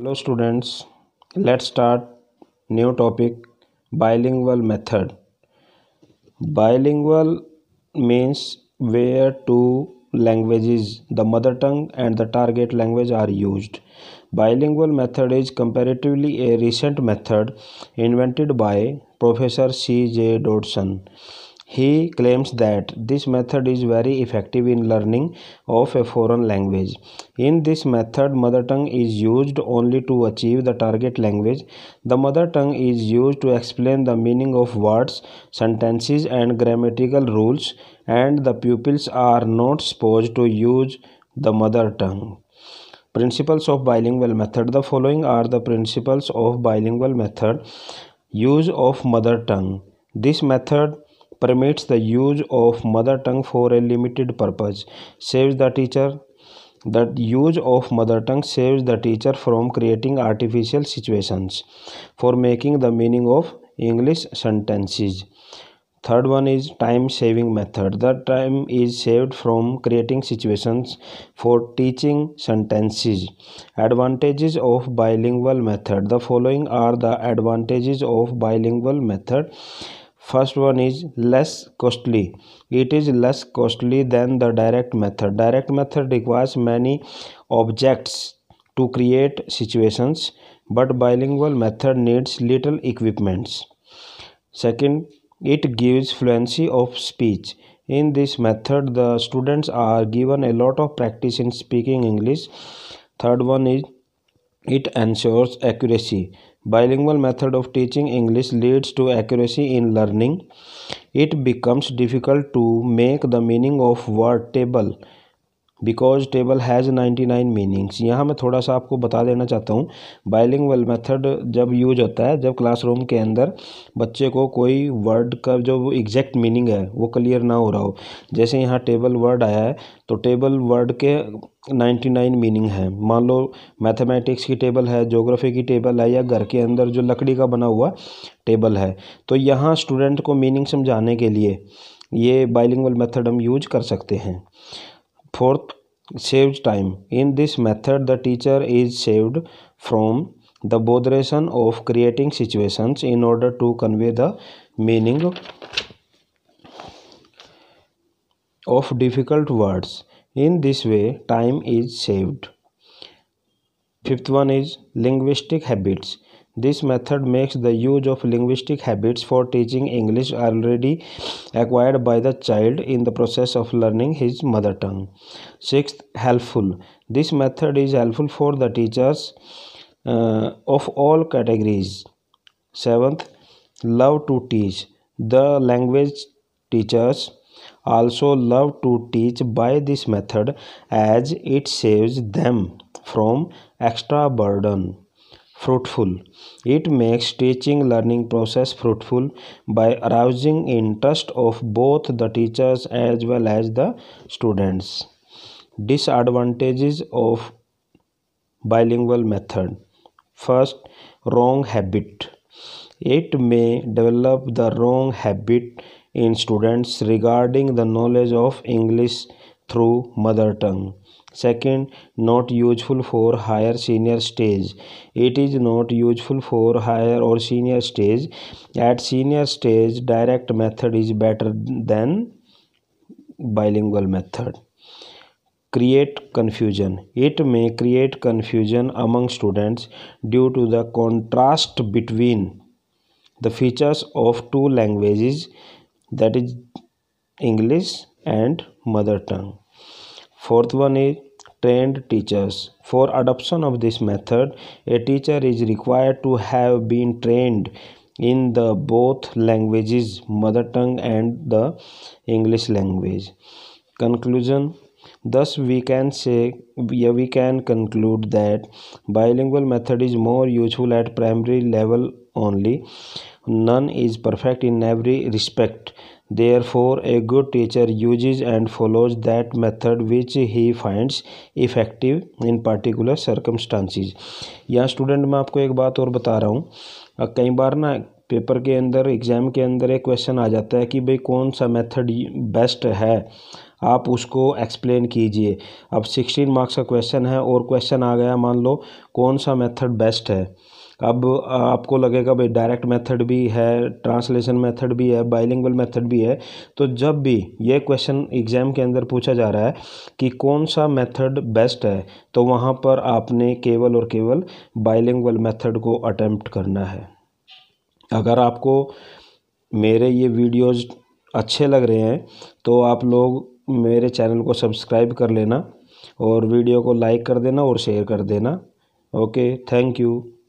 hello students let's start new topic bilingual method bilingual means where two languages the mother tongue and the target language are used bilingual method is comparatively a recent method invented by professor c j dodson he claims that this method is very effective in learning of a foreign language. In this method, mother tongue is used only to achieve the target language. The mother tongue is used to explain the meaning of words, sentences, and grammatical rules, and the pupils are not supposed to use the mother tongue. Principles of bilingual method The following are the principles of bilingual method. Use of mother tongue. This method permits the use of mother tongue for a limited purpose saves the teacher that use of mother tongue saves the teacher from creating artificial situations for making the meaning of english sentences third one is time saving method the time is saved from creating situations for teaching sentences advantages of bilingual method the following are the advantages of bilingual method first one is less costly it is less costly than the direct method direct method requires many objects to create situations but bilingual method needs little equipments second it gives fluency of speech in this method the students are given a lot of practice in speaking english third one is it ensures accuracy. Bilingual method of teaching English leads to accuracy in learning. It becomes difficult to make the meaning of word table because table has 99 meanings यहाँ मैं थोड़ा सा आपको बता देना चाहता हूँ bilingual method जब यूज होता है जब क्लासरूम के अंदर बच्चे को कोई वर्ड का जो एग्जैक्ट मीनिंग है वो क्लियर ना हो रहा हो जैसे यहाँ टेबल वर्ड आया है तो टेबल वर्ड के 99 मीनिंग है मान लो मैथमेटिक्स की टेबल है जोग्राफी की टेबल है या घर के अंदर जो लकड़ी का बना हुआ टेबल है तो यहाँ स्टूडेंट को मीनिंग समझाने के लिए ये बाइलिंगल मेथड हम यूज कर सकते हैं Fourth, saves time. In this method, the teacher is saved from the botheration of creating situations in order to convey the meaning of difficult words. In this way, time is saved. Fifth one is linguistic habits. This method makes the use of linguistic habits for teaching English already acquired by the child in the process of learning his mother tongue. Sixth, helpful. This method is helpful for the teachers uh, of all categories. Seventh, love to teach. The language teachers also love to teach by this method as it saves them from extra burden fruitful it makes teaching learning process fruitful by arousing interest of both the teachers as well as the students disadvantages of bilingual method first wrong habit it may develop the wrong habit in students regarding the knowledge of English through mother tongue. Second, not useful for higher senior stage. It is not useful for higher or senior stage. At senior stage, direct method is better than bilingual method create confusion it may create confusion among students due to the contrast between the features of two languages that is english and mother tongue fourth one is trained teachers for adoption of this method a teacher is required to have been trained in the both languages mother tongue and the english language conclusion thus we can say we can conclude that bilingual method is more useful at primary level only. None is perfect in every respect. Therefore, a good teacher uses and follows that method which he finds effective in particular circumstances. यहाँ student मैं आपको एक बात और बता रहा हूँ कई बार ना पेपर के अंदर एग्ज़ाम के अंदर एक क्वेश्चन आ जाता है कि भाई कौन सा मेथड बेस्ट है आप उसको एक्सप्लेन कीजिए अब सिक्सटीन मार्क्स का क्वेश्चन है और क्वेश्चन आ गया मान लो कौन सा मेथड बेस्ट है अब आपको लगेगा भाई डायरेक्ट मेथड भी है ट्रांसलेशन मेथड भी है बाइलिंगुअल मेथड भी है तो जब भी ये क्वेश्चन एग्ज़ाम के अंदर पूछा जा रहा है कि कौन सा मेथड बेस्ट है तो वहाँ पर आपने केवल और केवल बाइलिंगुअल मेथड को अटैम्प्ट करना है अगर आपको मेरे ये वीडियोज़ अच्छे लग रहे हैं तो आप लोग मेरे चैनल को सब्सक्राइब कर लेना और वीडियो को लाइक कर देना और शेयर कर देना ओके थैंक यू